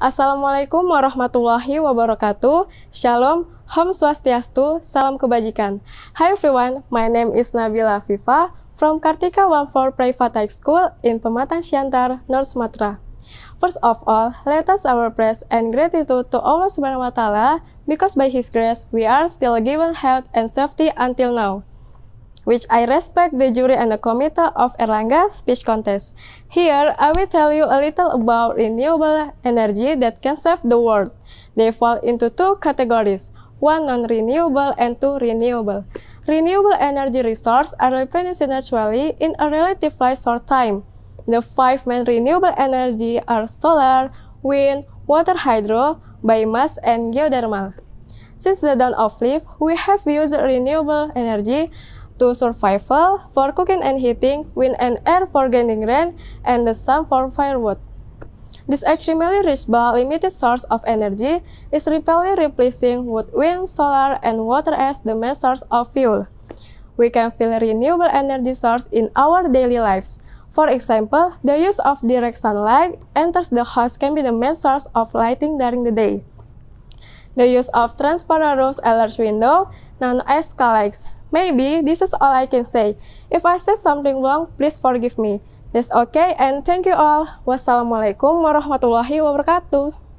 Assalamualaikum warahmatullahi wabarakatuh. Shalom, Om Swastiastu, salam kebajikan. Hi everyone, my name is Nabila Viva from Kartika 14 Private High School in Pematang Siantar, North Sumatra. First of all, let us our praise and gratitude to Allah Subhanahu wa taala because by his grace we are still given health and safety until now. which I respect the jury and the committee of Erlangga speech contest. Here, I will tell you a little about renewable energy that can save the world. They fall into two categories, one non-renewable and two renewable. Renewable energy resources are replenished naturally in a relatively short time. The five main renewable energy are solar, wind, water hydro, biomass, and geothermal. Since the dawn of life, we have used renewable energy to survival, for cooking and heating, wind and air for gaining rain, and the sun for firewood. This extremely rich but limited source of energy is rapidly replacing wood, wind, solar, and water as the main source of fuel. We can feel renewable energy source in our daily lives. For example, the use of direct sunlight enters the house can be the main source of lighting during the day. The use of transparent roofs and large window, non-escalates, Maybe this is all I can say. If I say something wrong, please forgive me. That's okay and thank you all. Wassalamualaikum warahmatullahi wabarakatuh.